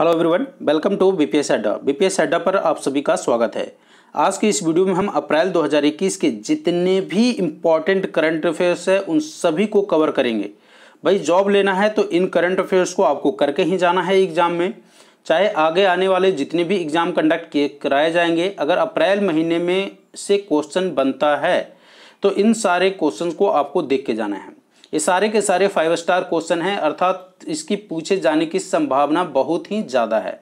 hello everyone welcome to BPS Adda BPS Adda पर आप सभी का स्वागत है आज की इस वीडियो में हम अप्रैल 2021 के जितने भी इम्पॉर्टेंट करंट अफेयर्स है उन सभी को कवर करेंगे भाई जॉब लेना है तो इन करंट अफेयर्स को आपको करके ही जाना है एग्ज़ाम में चाहे आगे आने वाले जितने भी एग्ज़ाम कंडक्ट किए कराए जाएंगे अगर अप्रैल महीने में से क्वेश्चन बनता है तो इन सारे क्वेश्चन को आपको देख के जाना है ये सारे के सारे फाइव स्टार क्वेश्चन हैं अर्थात इसकी पूछे जाने की संभावना बहुत ही ज़्यादा है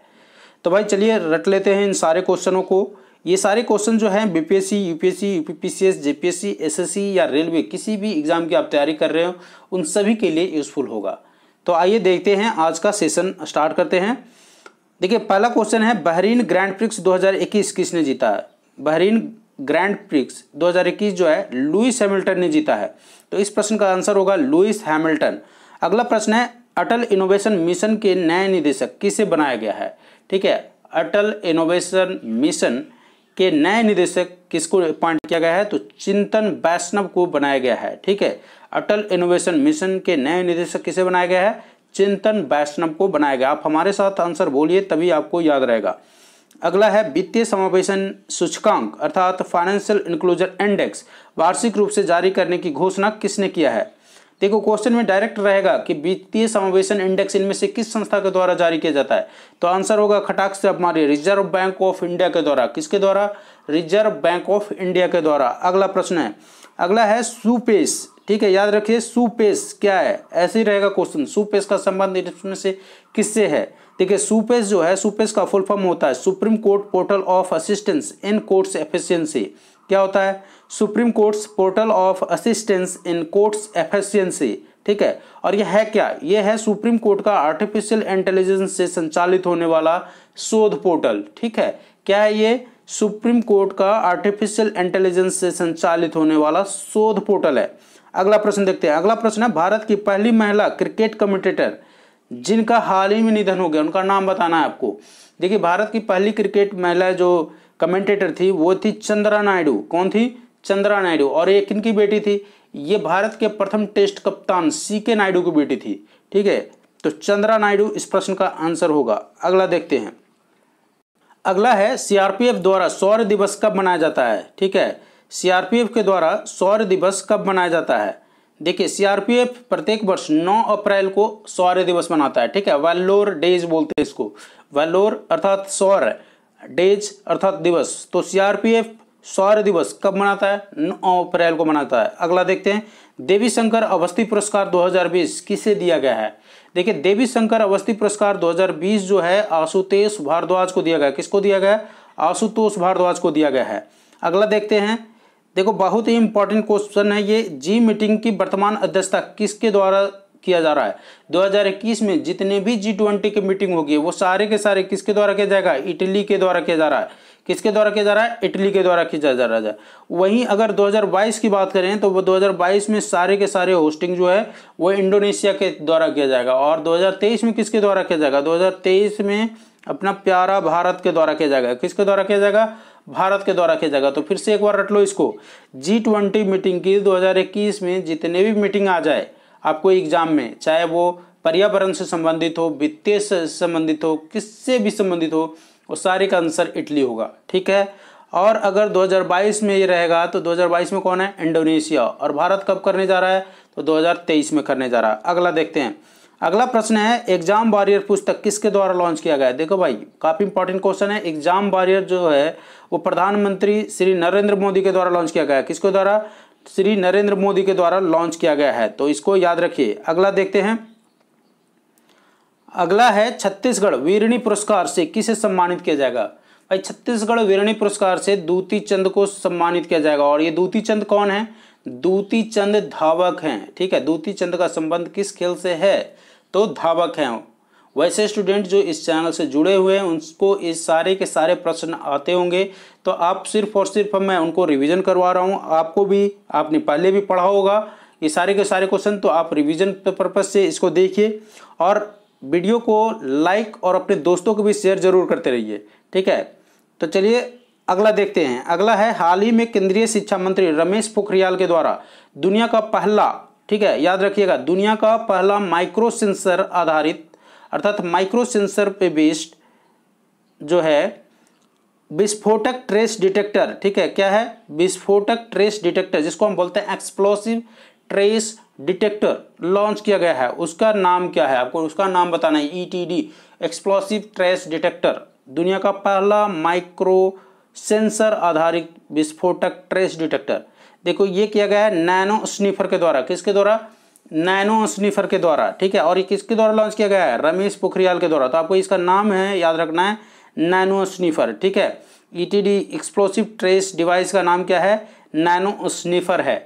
तो भाई चलिए रट लेते हैं इन सारे क्वेश्चनों को ये सारे क्वेश्चन जो हैं BPSC UPSC UPPCS JPSC SSC या रेलवे किसी भी एग्ज़ाम की आप तैयारी कर रहे हो उन सभी के लिए यूज़फुल होगा तो आइए देखते हैं आज का सेशन स्टार्ट करते हैं देखिए पहला क्वेश्चन है बहरीन ग्रैंड प्रिक्स 2021 किसने जीता है बहरीन ग्रैंड प्रिक्स 2021 जो है लुइस हैमिल्टन ने जीता है तो इस प्रश्न का आंसर होगा लुइस हैमिल्टन अगला प्रश्न है अटल इनोवेशन मिशन के नए निदेशक किसे बनाया गया है ठीक है अटल इनोवेशन मिशन के नए निदेशक किसको अपॉइंट किया गया है तो चिंतन वैष्णव को बनाया गया है ठीक है अटल इनोवेशन मिशन के नए निदेशक किसे बनाया गया है चिंतन वैष्णव को बनाया गया आप हमारे साथ आंसर बोलिए तभी आपको याद रहेगा अगला है वित्तीय समावेशन सूचकांक अर्थात फाइनेंशियल इंक्लूजर इंडेक्स वार्षिक रूप से जारी करने की घोषणा किसने किया है देखो क्वेश्चन में डायरेक्ट रहेगा कि वित्तीय समावेशन इंडेक्स इनमें से किस संस्था के द्वारा जारी किया जाता है तो आंसर होगा खटाक से आप मारिए रिजर्व बैंक ऑफ इंडिया के द्वारा किसके द्वारा रिजर्व बैंक ऑफ इंडिया के द्वारा अगला प्रश्न है अगला है सुपेस ठीक है याद रखिए सुपेस क्या है ऐसे ही रहेगा क्वेश्चन सुपेस का संबंध इसमें से किससे है देखिए सुपेस जो है सुपेस का फुल फॉर्म होता है Supreme Court portal of assistance in courts efficiency क्या होता है Supreme Courts portal of assistance in courts efficiency ठीक है और यह है क्या यह है सुप्रीम कोर्ट का आर्टिफिशियल इंटेलिजेंस से संचालित होने वाला शोध पोर्टल ठीक है क्या है ये सुप्रीम कोर्ट का आर्टिफिशियल इंटेलिजेंस से संचालित होने वाला शोध पोर्टल है अगला प्रश्न देखते हैं अगला प्रश्न है भारत की पहली महिला क्रिकेट कमेंटेटर जिनका हाल ही में निधन हो गया उनका नाम बताना है आपको देखिए भारत की पहली क्रिकेट महिला जो कमेंटेटर थी वो थी चंद्रा नायडू कौन थी चंद्रा नायडू और ये किन की बेटी थी ये भारत के प्रथम टेस्ट कप्तान सी के नायडू की बेटी थी ठीक है तो चंद्रा नायडू इस प्रश्न का आंसर होगा अगला देखते हैं अगला है सीआरपीएफ द्वारा सौर्य दिवस कब मनाया जाता है ठीक है सीआरपीएफ के द्वारा सौर्य दिवस कब मनाया जाता है देखिए सीआरपीएफ प्रत्येक वर्ष 9 अप्रैल को सौर्य दिवस मनाता है ठीक है वेल्लोर डेज बोलते हैं इसको वेल्लोर अर्थात सौर डेज अर्थात दिवस तो सीआरपीएफ सौर्य दिवस कब मनाता है 9 अप्रैल को मनाता है अगला देखते हैं देवी शंकर अवस्थी पुरस्कार 2020 किसे दिया गया है देखिए देवी शंकर अवस्थी पुरस्कार दो जो है आशुतोष भारद्वाज को दिया गया किसको दिया गया आशुतोष भारद्वाज को दिया गया है अगला देखते हैं देखो बहुत ही इंपॉर्टेंट क्वेश्चन है ये जी मीटिंग की वर्तमान अध्यक्षता किसके द्वारा किया जा रहा है 2021 में जितने भी जी ट्वेंटी की मीटिंग होगी वो सारे के सारे किसके द्वारा किया जाएगा इटली के द्वारा किया जा रहा है किसके द्वारा किया जा रहा है इटली के द्वारा किया जा रहा है वहीं अगर 2022 की बात करें तो वो 2022 में सारे के सारे होस्टिंग जो है वो इंडोनेशिया के द्वारा किया जाएगा और 2023 में किसके द्वारा किया जाएगा 2023 में अपना प्यारा भारत के द्वारा किया जाएगा किसके द्वारा किया जाएगा भारत के द्वारा किया जाएगा तो फिर से एक बार रट लो इसको जी ट्वेंटी मीटिंग की 2021 में जितने भी मीटिंग आ जाए आपको एग्जाम में चाहे वो पर्यावरण से संबंधित हो वित्तीय से संबंधित हो किससे भी संबंधित हो वो सारे का आंसर इटली होगा ठीक है और अगर 2022 में ये रहेगा तो 2022 में कौन है इंडोनेशिया और भारत कब करने जा रहा है तो 2023 में करने जा रहा है अगला देखते हैं अगला प्रश्न है एग्जाम वॉरियर पुस्तक किसके द्वारा लॉन्च किया गया देखो भाई काफ़ी इंपॉर्टेंट क्वेश्चन है एग्जाम वॉरियर जो है वो प्रधानमंत्री श्री नरेंद्र मोदी के द्वारा लॉन्च किया गया है किसके द्वारा श्री नरेंद्र मोदी के द्वारा लॉन्च किया गया है तो इसको याद रखिए अगला देखते हैं अगला है छत्तीसगढ़ वीरणी पुरस्कार से किसे सम्मानित किया जाएगा भाई छत्तीसगढ़ वीरणी पुरस्कार से दूती चंद को सम्मानित किया जाएगा और ये दूती चंद कौन है दूती चंद धावक हैं ठीक है दूती चंद का संबंध किस खेल से है तो धावक हैं वैसे स्टूडेंट जो इस चैनल से जुड़े हुए हैं उनको इस सारे के सारे प्रश्न आते होंगे तो आप सिर्फ और सिर्फ मैं उनको रिवीजन करवा रहा हूँ आपको भी आपने पहले भी पढ़ा होगा ये सारे के सारे क्वेश्चन तो आप रिवीजन पर्पज से इसको देखिए और वीडियो को लाइक और अपने दोस्तों को भी शेयर जरूर करते रहिए ठीक है तो चलिए अगला देखते हैं अगला है हाल ही में केंद्रीय शिक्षा मंत्री रमेश पोखरियाल के द्वारा दुनिया का पहला ठीक है याद रखिएगा दुनिया का पहला माइक्रो सेंसर आधारित अर्थात माइक्रो सेंसर पे बेस्ड जो है विस्फोटक ट्रेस डिटेक्टर ठीक है क्या है विस्फोटक ट्रेस डिटेक्टर जिसको हम बोलते हैं एक्सप्लोसिव ट्रेस डिटेक्टर लॉन्च किया गया है उसका नाम क्या है आपको उसका नाम बताना है E T D explosive trace detector दुनिया का पहला माइक्रो सेंसर आधारित विस्फोटक ट्रेस डिटेक्टर देखो ये किया गया है नैनो स्नीफर के द्वारा किसके द्वारा नैनो स्नीफर के द्वारा ठीक है और ये किसके द्वारा लॉन्च किया गया है रमेश पोखरियाल के द्वारा तो आपको इसका नाम है याद रखना है नैनो स्नीफर ठीक है ईटीडी एक्सप्लोसिव ट्रेस डिवाइस का नाम क्या है नैनो स्नीफर है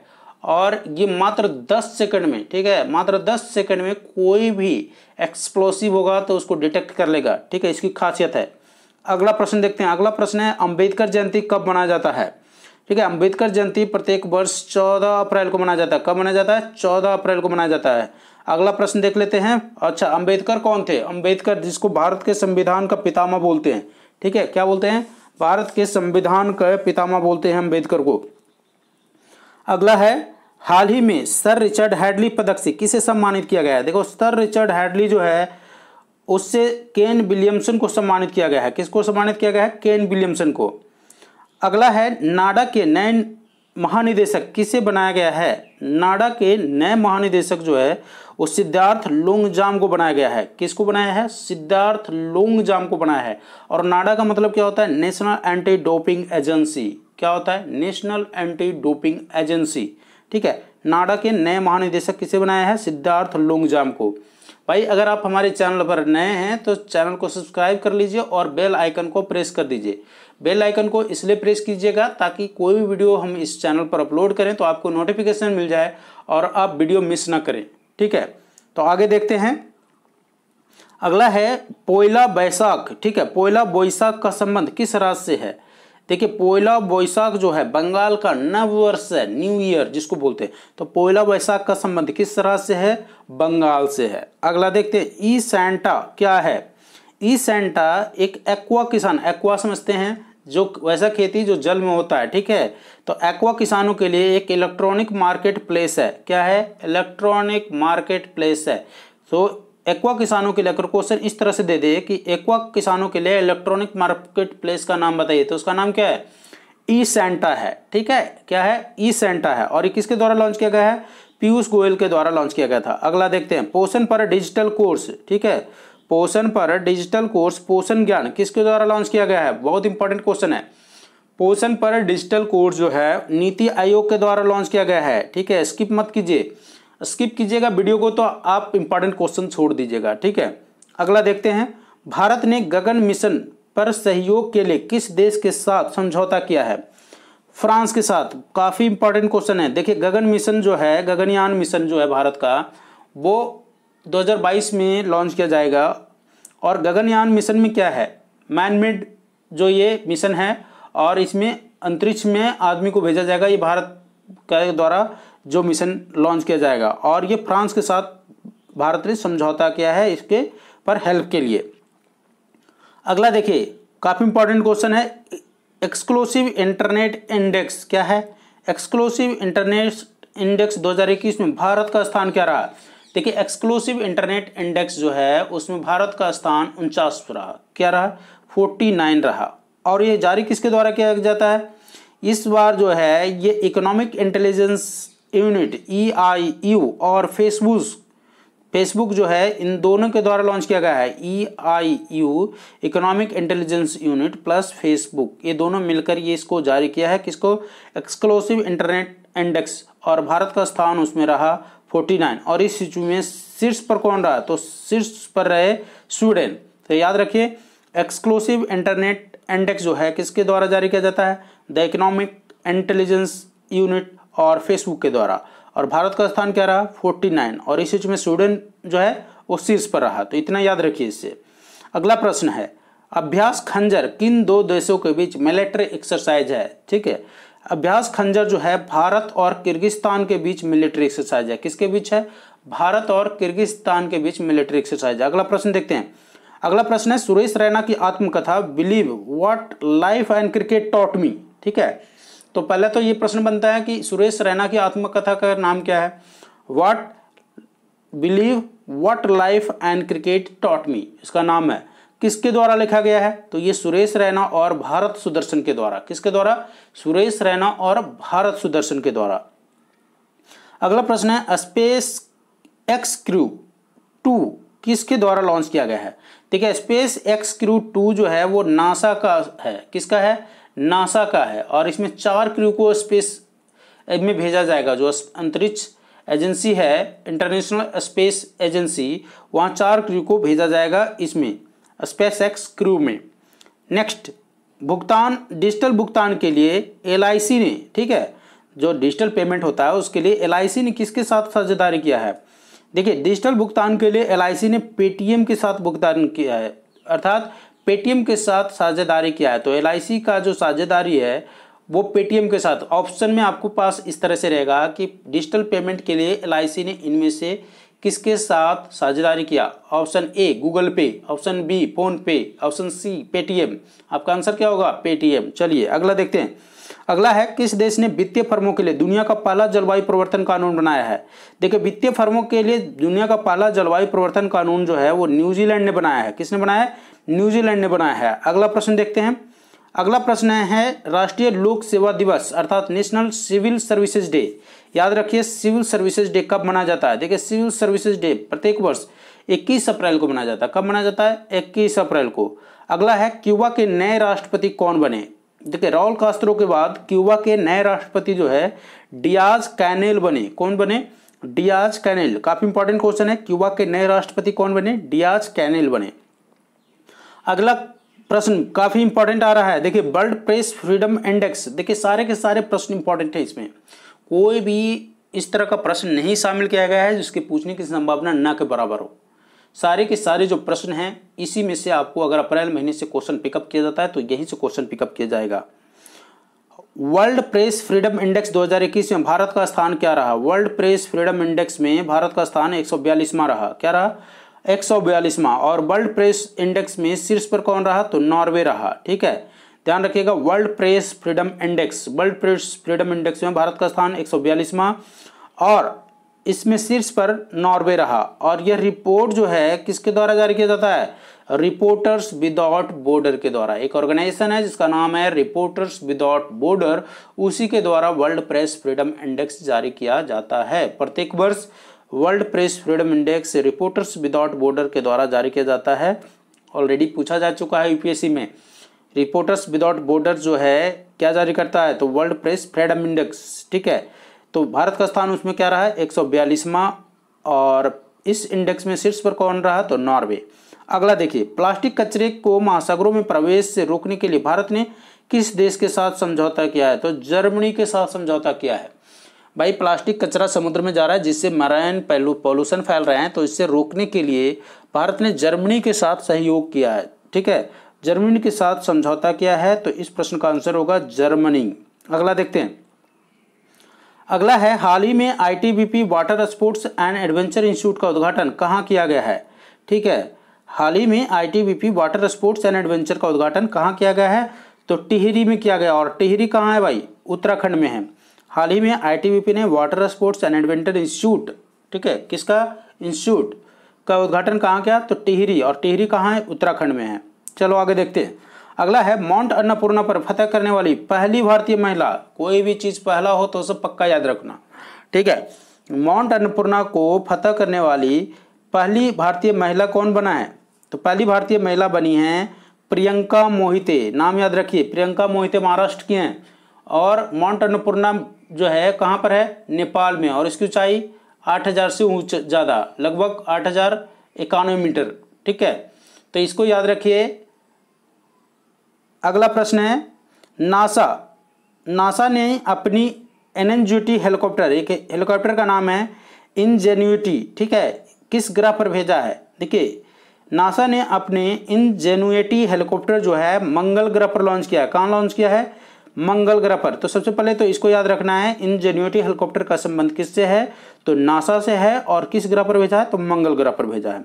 और ये मात्र 10 सेकंड में ठीक है मात्र 10 सेकंड में कोई भी एक्सप्लोसिव होगा तो उसको डिटेक्ट कर लेगा ठीक है इसकी खासियत है अगला प्रश्न देखते हैं अगला प्रश्न है अंबेडकर जयंती कब मनाया जाता है ठीक है अंबेडकर जयंती प्रत्येक वर्ष 14 अप्रैल को मनाया जाता है कब मनाया जाता है 14 अप्रैल को मनाया जाता है अगला प्रश्न देख लेते हैं अच्छा अंबेडकर कौन थे अंबेडकर जिसको भारत के संविधान का पितामा बोलते हैं ठीक है क्या बोलते हैं भारत के संविधान का पितामा बोलते हैं अम्बेडकर को अगला है हाल ही में सर रिचर्ड हैडली पदक से किसे सम्मानित किया गया है देखो सर रिचर्ड हैडली जो है उससे केन विलियमसन को सम्मानित किया गया है किसको सम्मानित किया गया है केन विलियमसन को अगला है नाडा के नए महानिदेशक किसे बनाया गया है नाडा के नए महानिदेशक जो है वो सिद्धार्थ लोंगजाम को बनाया गया है किसको बनाया है सिद्धार्थ लोंगजाम को बनाया है और नाडा का मतलब क्या होता है नेशनल एंटी डोपिंग एजेंसी क्या होता है नेशनल एंटी डोपिंग एजेंसी ठीक है नाडा के नए महानिदेशक किसे बनाया है सिद्धार्थ लोंगजाम को भाई अगर आप हमारे चैनल पर नए हैं तो चैनल को सब्सक्राइब कर लीजिए और बेल आइकन को प्रेस कर दीजिए बेल आइकन को इसलिए प्रेस कीजिएगा ताकि कोई भी वीडियो हम इस चैनल पर अपलोड करें तो आपको नोटिफिकेशन मिल जाए और आप वीडियो मिस ना करें ठीक है तो आगे देखते हैं अगला है पोयला बैसाख ठीक है पोयला बैसाख का संबंध किस राज्य से है देखिए पोयला बैसाख जो है बंगाल का नव वर्ष है न्यू ईयर जिसको बोलते हैं तो पोयला बैसाख का संबंध किस तरह से है बंगाल से है अगला देखते हैं ई सेंटा क्या है ई सेंटा एक एक्वा किसान एक्वा समझते हैं जो वैसा खेती जो जल में होता है ठीक है तो एक्वा किसानों के लिए एक इलेक्ट्रॉनिक मार्केट प्लेस है क्या है इलेक्ट्रॉनिक मार्केट प्लेस है तो एक्वा किसानों के लिए अगर क्वेश्चन इस तरह से दे दे कि एक्वा किसानों के लिए इलेक्ट्रॉनिक मार्केट प्लेस का नाम बताइए तो उसका नाम क्या है ई सेंटा है ठीक है क्या है ई सेंटा है और ये किसके द्वारा लॉन्च किया गया है पीयूष गोयल के द्वारा लॉन्च किया गया था अगला देखते हैं पोषण पर डिजिटल कोर्स ठीक है पोषण पर डिजिटल कोर्स पोषण ज्ञान किसके द्वारा लॉन्च किया गया है बहुत इंपॉर्टेंट क्वेश्चन है पोषण पर डिजिटल कोर्स जो है नीति आयोग के द्वारा लॉन्च किया गया है ठीक है स्किप मत कीजिए स्किप कीजिएगा वीडियो को तो आप इंपॉर्टेंट क्वेश्चन छोड़ दीजिएगा ठीक है अगला देखते हैं भारत ने गगन मिशन पर सहयोग के लिए किस देश के साथ समझौता किया है फ्रांस के साथ काफ़ी इंपॉर्टेंट क्वेश्चन है देखिए गगन मिशन जो है गगनयान मिशन जो है भारत का वो 2022 में लॉन्च किया जाएगा और गगनयान मिशन में क्या है मैनमेड जो ये मिशन है और इसमें अंतरिक्ष में आदमी को भेजा जाएगा ये भारत के द्वारा जो मिशन लॉन्च किया जाएगा और ये फ्रांस के साथ भारत ने समझौता किया है इसके पर हेल्प के लिए अगला देखिए काफ़ी इंपॉर्टेंट क्वेश्चन है एक्सक्लूसिव इंटरनेट इंडेक्स क्या है एक्सक्लूसिव इंटरनेट इंडेक्स 2021 में भारत का स्थान क्या रहा देखिए एक्सक्लूसिव इंटरनेट इंडेक्स जो है उसमें भारत का स्थान उनचास रहा क्या रहा फोर्टी नाइन रहा और ये जारी किसके द्वारा किया जाता है इस बार जो है ये economic intelligence unit E I U और फेसबुक फेसबुक जो है इन दोनों के द्वारा लॉन्च किया गया है E I U economic intelligence unit plus Facebook ये दोनों मिलकर ये इसको जारी किया है किसको एक्सक्लूसिव इंटरनेट इंडेक्स और भारत का स्थान उसमें रहा 49 और इस सूची में शीर्ष पर कौन रहा तो शीर्ष पर रहे स्वीडन तो याद रखिए एक्सक्लूसिव इंटरनेट इंडेक्स जो है किसके द्वारा जारी किया जाता है द इकोनॉमिक इंटेलिजेंस यूनिट और फेसबुक के द्वारा और भारत का स्थान क्या रहा 49 और इस में स्वीडन जो है वो शीर्ष पर रहा तो इतना याद रखिए इससे अगला प्रश्न है अभ्यास खंजर किन दो देशों के बीच मिलिट्री एक्सरसाइज है ठीक है अभ्यास खंजर जो है भारत और किर्गिस्तान के बीच मिलिट्री एक्सरसाइज है किसके बीच है भारत और किर्गिस्तान के बीच मिलिट्री एक्सरसाइज है अगला प्रश्न देखते हैं अगला प्रश्न है सुरेश रैना की आत्मकथा believe what life and cricket taught me ठीक है तो पहले तो ये प्रश्न बनता है कि सुरेश रैना की आत्मकथा का नाम क्या है what believe what life and cricket taught me इसका नाम है किसके द्वारा लिखा गया है तो ये सुरेश रैना और भारत सुदर्शन के द्वारा किसके द्वारा सुरेश रैना और भारत सुदर्शन के द्वारा अगला प्रश्न है स्पेस एक्स क्रू टू किसके द्वारा लॉन्च किया गया है ठीक है स्पेस एक्स क्रू टू जो है वो नासा का है किसका है नासा का है और इसमें चार क्रू को स्पेस में भेजा जाएगा जो अंतरिक्ष एजेंसी है इंटरनेशनल स्पेस एजेंसी वहाँ चार क्रू को भेजा जाएगा इसमें स्पेस एक्स क्रू में नेक्स्ट भुगतान डिजिटल भुगतान के लिए एल ने ठीक है जो डिजिटल पेमेंट होता है उसके लिए एल ने किसके साथ साझेदारी किया है देखिए डिजिटल भुगतान के लिए एल ने पेटीएम के साथ भुगतान किया है अर्थात पेटीएम के साथ साझेदारी किया है तो एल का जो साझेदारी है वो पेटीएम के साथ ऑप्शन में आपको पास इस तरह से रहेगा कि डिजिटल पेमेंट के लिए एल ने इनमें से किसके साथ साझेदारी किया option A Google Pay option B PhonePe option C Paytm आपका आंसर क्या होगा पेटीएम चलिए अगला देखते हैं अगला है किस देश ने वित्तीय फर्मों के लिए दुनिया का पहला जलवायु परिवर्तन कानून बनाया है देखिए वित्तीय फर्मों के लिए दुनिया का पहला जलवायु परिवर्तन कानून जो है वो न्यूजीलैंड ने बनाया है किसने बनाया है न्यूजीलैंड ने बनाया है अगला प्रश्न देखते हैं अगला प्रश्न है राष्ट्रीय लोक सेवा दिवस अर्थात नेशनल सिविल सर्विसेज डे याद रखिए सिविल सर्विसेज डे कब मनाया जाता है देखिए सिविल सर्विसेज डे प्रत्येक वर्ष इक्कीस अप्रैल को मनाया जाता है कब मनाया जाता है इक्कीस अप्रैल को अगला है क्यूबा के नए राष्ट्रपति कौन बने देखिए राहुल कास्त्रो के बाद क्यूबा के नए राष्ट्रपति जो है डियाज कैनेल बने कौन बने डियाज कैनेल काफी इंपॉर्टेंट क्वेश्चन है क्यूबा के नए राष्ट्रपति कौन बने डियाज कैनेल बने अगला प्रश्न काफ़ी इंपॉर्टेंट आ रहा है देखिए वर्ल्ड प्रेस फ्रीडम इंडेक्स देखिए सारे के सारे प्रश्न इंपॉर्टेंट है इसमें कोई भी इस तरह का प्रश्न नहीं शामिल किया गया है जिसके पूछने की संभावना न के बराबर हो सारे के सारे जो प्रश्न हैं इसी में से आपको अगर अप्रैल महीने से क्वेश्चन पिकअप किया जाता है तो यहीं से क्वेश्चन पिकअप किया जाएगा वर्ल्ड प्रेस फ्रीडम इंडेक्स 2021 में भारत का स्थान क्या रहा वर्ल्ड प्रेस फ्रीडम इंडेक्स में भारत का स्थान एक रहा क्या रहा एक सौ बयालीसवा और वर्ल्ड प्रेस इंडेक्स में शीर्ष पर कौन रहा तो नॉर्वे रहा ठीक है ध्यान रखिएगा world press freedom index world press freedom index में भारत का स्थान एक सौ और इसमें शीर्ष पर नॉर्वे रहा और यह रिपोर्ट जो है किसके द्वारा जारी किया जाता है रिपोर्टर्स विदाउट बॉर्डर के द्वारा एक ऑर्गेनाइजेशन है जिसका नाम है रिपोर्टर्स विदाउट बॉर्डर उसी के द्वारा वर्ल्ड प्रेस फ्रीडम इंडेक्स जारी किया जाता है प्रत्येक वर्ष world press freedom index reporters without border के द्वारा जारी किया जाता है ऑलरेडी पूछा जा चुका है यूपीएससी में रिपोर्टर्स विदाउट बॉर्डर जो है क्या जारी करता है तो वर्ल्ड प्रेस फ्रीडम इंडेक्स ठीक है तो भारत का स्थान उसमें क्या रहा है एक और इस इंडेक्स में शीर्ष पर कौन रहा तो नॉर्वे अगला देखिए प्लास्टिक कचरे को महासागरों में प्रवेश से रोकने के लिए भारत ने किस देश के साथ समझौता किया है तो जर्मनी के साथ समझौता किया है भाई प्लास्टिक कचरा समुद्र में जा रहा है जिससे मरायन पॉल्यूशन फैल रहे हैं तो इससे रोकने के लिए भारत ने जर्मनी के साथ सहयोग किया है ठीक है जर्मनी के साथ समझौता किया है तो इस प्रश्न का आंसर होगा जर्मनी अगला देखते हैं अगला है हाल ही में ITBP water sports and adventure institute का उद्घाटन कहाँ किया गया है ठीक है हाल ही में ITBP water sports and adventure का उद्घाटन कहाँ किया गया है तो टिहरी में किया गया और टिहरी कहाँ है भाई उत्तराखंड में है हाल ही में आईटीबीपी ने water sports and adventure institute ठीक है किसका इंस्टीट्यूट का उद्घाटन कहाँ किया तो टिहरी और टिहरी कहाँ है उत्तराखंड में है चलो आगे देखते हैं अगला है माउंट अन्नपूर्णा पर फतेह करने वाली पहली भारतीय महिला कोई भी चीज़ पहला हो तो उसे पक्का याद रखना ठीक है माउंट अन्नपूर्णा को फतेह करने वाली पहली भारतीय महिला कौन बना है तो पहली भारतीय महिला बनी है प्रियंका मोहिते नाम याद रखिए प्रियंका मोहिते महाराष्ट्र की हैं और माउंट अन्नपूर्णा जो है कहाँ पर है नेपाल में और इसकी ऊंचाई 8000 से ऊंच ज़्यादा लगभग आठ हज़ार मीटर ठीक है तो इसको याद रखिए अगला प्रश्न है नासा नासा ने अपनी टी हेलीकॉप्टर एक हेलीकॉप्टर का नाम है इनजेन्यूटी ठीक है किस ग्रह पर भेजा है देखिए नासा ने अपने इनजेन्यूटी हेलीकॉप्टर जो है मंगल ग्रह पर लॉन्च किया है कहाँ लॉन्च किया है मंगल ग्रह पर तो सबसे पहले तो इसको याद रखना है इंजेन्यूटी हेलीकॉप्टर का संबंध किससे है तो नासा से है और किस ग्रह पर भेजा है तो मंगल ग्रह पर भेजा है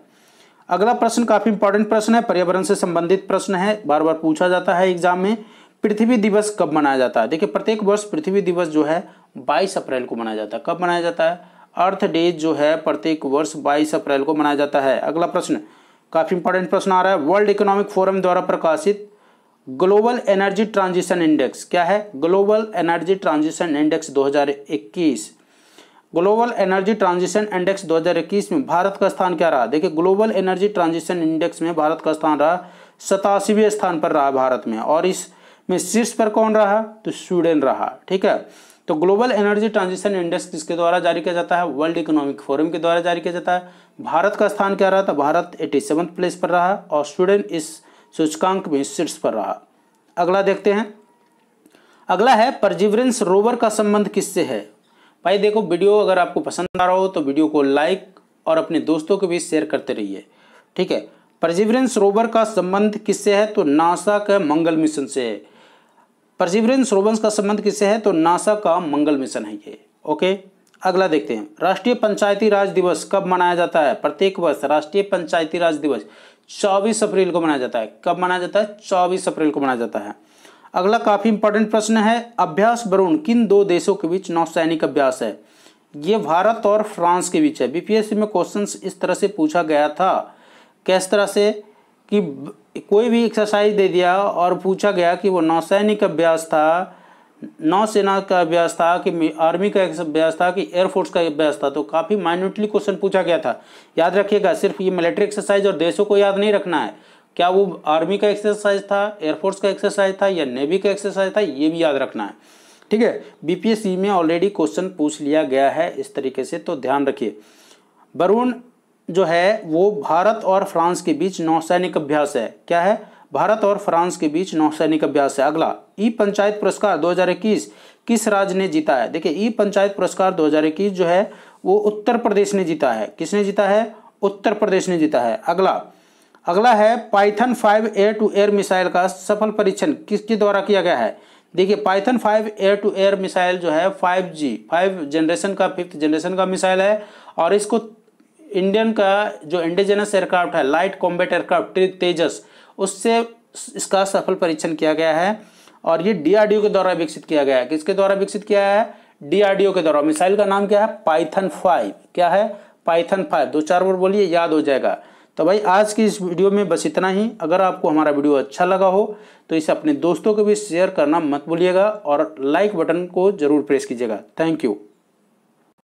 अगला प्रश्न काफ़ी इंपॉर्टेंट प्रश्न है पर्यावरण से संबंधित प्रश्न है बार बार पूछा जाता है एग्जाम में पृथ्वी दिवस कब मनाया जाता है देखिए प्रत्येक वर्ष पृथ्वी दिवस जो है 22 अप्रैल को मनाया जाता है कब मनाया जाता है अर्थ डे जो है प्रत्येक वर्ष 22 अप्रैल को मनाया जाता है अगला प्रश्न काफ़ी इंपॉर्टेंट प्रश्न आ रहा है वर्ल्ड इकोनॉमिक फोरम द्वारा प्रकाशित ग्लोबल एनर्जी ट्रांजिशन इंडेक्स क्या है global energy transition index 2021 global energy transition index 2021 में भारत का स्थान क्या रहा देखिए ग्लोबल एनर्जी ट्रांजिशन इंडेक्स में भारत का स्थान रहा सतासीवें स्थान पर रहा भारत में और इस में शीर्ष पर कौन रहा तो स्वीडन रहा ठीक है तो ग्लोबल एनर्जी ट्रांजिशन इंडेक्स किसके द्वारा जारी किया जाता है वर्ल्ड इकोनॉमिक फोरम के द्वारा जारी किया जाता है भारत का स्थान क्या रहा था तो भारत एटी सेवन प्लेस पर रहा और स्वीडन इस सूचकांक में शीर्ष पर रहा अगला देखते हैं अगला है परजीवरेंस रोवर का संबंध किससे है भाई देखो वीडियो अगर आपको पसंद आ रहा हो तो वीडियो को लाइक और अपने दोस्तों के बीच शेयर करते रहिए ठीक है परजीवरेंस रोवर का संबंध किससे है तो नासा का मंगल मिशन से है परजीवरेंस रोवर्स का संबंध किससे है तो नासा का मंगल मिशन है ये ओके अगला देखते हैं राष्ट्रीय पंचायती राज दिवस कब मनाया जाता है प्रत्येक वर्ष राष्ट्रीय पंचायती राज दिवस 24 अप्रैल को मनाया जाता है कब मनाया जाता है 24 अप्रैल को मनाया जाता है अगला काफ़ी इंपॉर्टेंट प्रश्न है अभ्यास वरुण किन दो देशों के बीच नौसैनिक अभ्यास है ये भारत और फ्रांस के बीच है बीपीएससी में क्वेश्चन इस तरह से पूछा गया था किस तरह से कि कोई भी एक्सरसाइज दे दिया और पूछा गया कि वो नौसैनिक अभ्यास था नौसेना का अभ्यास था कि आर्मी का अभ्यास था कि एयरफोर्स का अभ्यास था तो काफ़ी माइन्यूटली क्वेश्चन पूछा गया था याद रखिएगा सिर्फ ये मिलिट्री एक्सरसाइज और देशों को याद नहीं रखना है क्या वो आर्मी का एक्सरसाइज था एयरफोर्स का एक्सरसाइज था या नेवी का एक्सरसाइज था ये भी याद रखना है ठीक है बीपीएससी में ऑलरेडी क्वेश्चन पूछ लिया गया है इस तरीके से तो ध्यान रखिए वरुण जो है वो भारत और फ्रांस के बीच नौसैनिक अभ्यास है क्या है भारत और फ्रांस के बीच नौसैनिक अभ्यास है अगला ई पंचायत पुरस्कार 2021 किस राज्य ने जीता है देखिए ई पंचायत पुरस्कार 2021 जो है वो उत्तर प्रदेश ने जीता है किसने जीता है उत्तर प्रदेश ने जीता है अगला अगला है python five air to air missile का सफल परीक्षण किसके द्वारा किया गया है देखिए python five air to air missile जो है फाइव जी फाइव जनरेशन का फिफ्थ जनरेशन का मिसाइल है और इसको इंडियन का जो इंडिजिनस एयरक्राफ्ट है लाइट कॉम्बेट एयरक्राफ्ट तेजस उससे इसका सफल परीक्षण किया गया है और ये डीआरडीओ के द्वारा विकसित किया गया है किसके द्वारा विकसित किया है डीआरडीओ के द्वारा मिसाइल का नाम क्या है पाइथन फाइव क्या है पाइथन फाइव दो चार बार बोलिए याद हो जाएगा तो भाई आज की इस वीडियो में बस इतना ही अगर आपको हमारा वीडियो अच्छा लगा हो तो इसे अपने दोस्तों को भी शेयर करना मत भूलिएगा और लाइक बटन को ज़रूर प्रेस कीजिएगा थैंक यू